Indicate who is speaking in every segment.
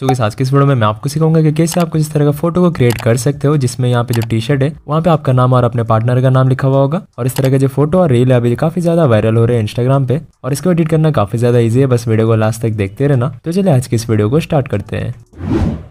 Speaker 1: सो इस आज के इस वीडियो में मैं आपको सिखाऊंगा कि कैसे आप कुछ इस तरह का फोटो को क्रिएट कर सकते हो जिसमें यहाँ पे जो टी शर्ट है वहाँ पे आपका नाम और अपने पार्टनर का नाम लिखा हुआ होगा और इस तरह का जो फोटो और रील है अभी काफी ज्यादा वायरल हो रहे हैं इंस्टाग्राम पे और इसको एडिट करना काफी ज्यादा ईजी है बस वीडियो को लास्ट तक देखते रहना तो चलिए आज की इस वीडियो को स्टार्ट करते हैं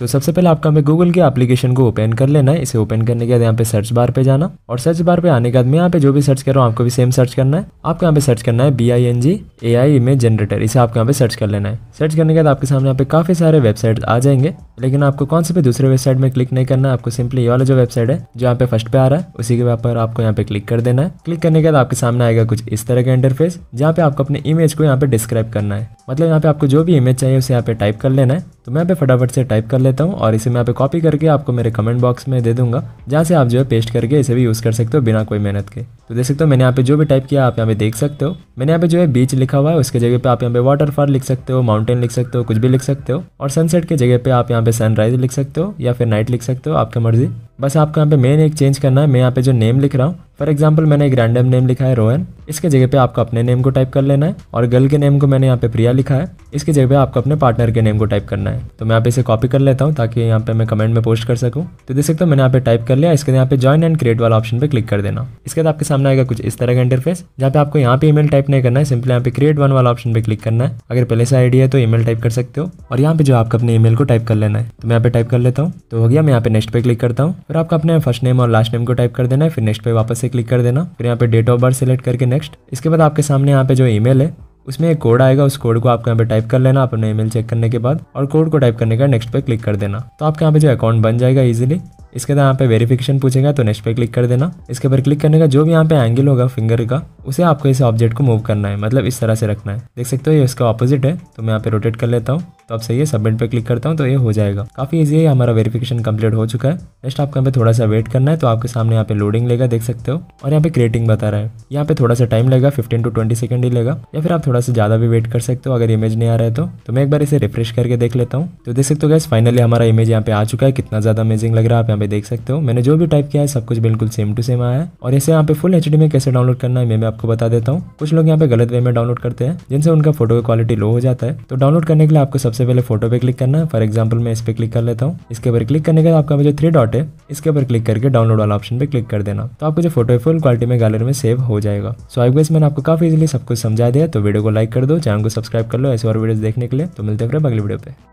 Speaker 1: तो सबसे पहले आपका हमें गूगल के एप्लीकेशन को ओपन कर लेना है इसे ओपन करने के बाद यहाँ पे सर्च बार पे जाना और सर्च बार पे आने के बाद मैं यहाँ पे जो भी सर्च कर रहा हूँ आपको भी सेम सर्च करना है आपको यहाँ पे सर्च करना है B I N G A I image generator इसे आपको यहाँ पे सर्च कर लेना है सर्च करने के बाद आपके सामने यहाँ पे काफी सारे वेबसाइट आ जाएंगे लेकिन आपको कौन से भी दूसरे वेबसाइट में क्लिक नहीं करना है आपको सिंपली ये वाला जो वेबसाइट है जो यहाँ पे फर्स्ट पे आ रहा है उसी के पर आपको यहाँ पे क्लिक कर देना है क्लिक करने के बाद आपके सामने आएगा कुछ इस तरह का इंटरफेस जहाँ पे आपको अपने इमेज को यहाँ पे डिस्क्राइब करना है मतलब यहाँ पे आपको जो भी इमेज चाहिए उसे यहाँ पे टाइप कर लेना है तो मैं पे फटाफट से टाइप कर लेता हूँ और इसे मैं पे कॉपी करके आपको मेरे कमेंट बॉक्स में दे दूंगा जहाँ से आप जो है पेस्ट करके इसे भी यूज़ कर सकते हो बिना कोई मेहनत के तो देख सकते हो मैंने यहाँ पे जो भी टाइप किया आप यहाँ पे देख सकते हो मैंने यहाँ पे जो है बीच लिखा हुआ है उसके जगह पे आप यहाँ पे वाटरफॉल लिख सकते हो माउंटेन लिख सकते हो कुछ भी लिख सकते हो और सनसेट के जगह पे आप यहाँ पे सनराइज लिख सकते हो या फिर नाइट लिख सकते हो आपकी मर्जी बस आपको यहाँ पे मेन एक चेंज करना है मैं यहाँ पे जो नेम लिख रहा हूँ फॉर एग्जाम्पल मैंने एक रैंडम नेम लिखा है रोहन इसके जगह पे आपका अपने नेम को टाइप कर लेना है और गर्ल के नेम को मैंने यहाँ पे प्रिया लिखा है इसके जगह पे आपको अपने पार्टनर के नेम को टाइप करना है तो मैं आप इसे कॉपी कर लेता हूँ ताकि यहाँ पे मैं कमेंट में पोस्ट कर सकूँ तो देख सकते हो मैंने यहाँ पे टाइप कर लिया इसके यहाँ पे ज्वाइन एंड क्रिएट वाला ऑप्शन पे क्लिक कर देना इसके बाद आपके सामने आएगा कुछ इस तरह का इंटरफेस जहाँ पे आपको यहाँ पे ईमेल टाइप नहीं करना है सिंपली यहाँ पे क्रिएट वन वाला ऑप्शन पे क्लिक करना है अगर पहले से आइडिया है तो ईमेल टाइप कर सकते हो और यहाँ पे जो आपको अपने ईमेल को टाइप कर लेना है तो मैं यहाँ पे टाइप कर लेता हूँ तो हो गया मैं यहाँ पे नेक्स्ट पे क्लिक करता हूँ फिर आपको अपने फर्स्ट नेम और लास्ट नेम को टाइप कर देना है फिर नेक्स्ट पे वापस से क्लिक कर देना फिर यहाँ पे डेट ऑफ बर्थ सेलेक्ट करके नेक्स्ट इसके बाद आपके सामने यहाँ पे जो ईमेल है उसमें एक कोड आएगा उस कोड को आप यहाँ पे टाइप कर लेना अपने ईमेल चेक करने के बाद और कोड को टाइप करने का नेक्स्ट पे क्लिक कर देना तो आपके यहाँ पे जो अकाउंट बन जाएगा इजीली इसके बाद यहाँ पे वेरिफिकेशन पूछेगा तो नेक्स्ट पे क्लिक कर देना इसके ऊपर क्लिक करने का जो भी यहाँ पे एंगल होगा फिंगर का उसे आपको इस ऑब्जेक्ट को मूव करना है मतलब इस तरह से रखना है देख सकते हो ये इसका ऑपोजिट है तो मैं यहाँ पे रोटेट कर लेता हूँ तो अब सही है सबमिट पे क्लिक करता हूँ तो ये हो जाएगा काफी इजी है हमारा वेरिफिकेशन कंप्लीट हो चुका है नेक्स्ट आपको यहाँ पे थोड़ा सा वेट करना है तो आपके सामने यहाँ पे लोडिंग लेगा देख सकते हो और यहाँ पे क्रिएटिंग बता रहा है यहाँ पे थोड़ा सा टाइम लगेगा फिफ्टीन टू ट्वेंटी सेकंड ही लेगा या फिर आप थोड़ा सा ज्यादा भी वेट कर सकते हो अगर इमेज नहीं आ रहा है तो, तो मैं एक बार इसे रिफ्रेश करके देख लेता हूँ तो देख सकते हो गैस फाइनली हमारा इमेज यहाँ पे आ चुका है कितना ज्यादा अमेजिंग लग रहा है आप यहाँ पे देख सकते हो मैंने जो भी टाइप किया है सब कुछ बिल्कुल सेम टू सेम आया है और इसे यहाँ पे फुल एच में कैसे डाउनलोड करना है मैं आपको बता देता हूँ कुछ लोग यहाँ पे गलत वे में डाउनलोड करते हैं जिनसे उनका फोटो की क्वालिटी लो हो जाता है तो डाउनलोड करने के लिए आपको सबसे पहले फोटो पे क्लिक करना है फॉर एग्जाम्पल मैं इस पर क्लिक कर लेता हूँ इसके ऊपर क्लिक करने के बाद आपका जो थ्री डॉट है इसके ऊपर क्लिक करके डाउनलोड वाला ऑप्शन पे क्लिक कर देना तो आपको जो फोटो है फुल क्वालिटी में गैलरी में सेव हो जाएगा सो आई मैंने आपको काफी इजिली सब कुछ समझा दिया तो वीडियो को लाइक कर दो चैनल को सब्सक्राइब कर लो ऐसे और वीडियो देखने के लिए तो मिलते हैं अगले वीडियो पे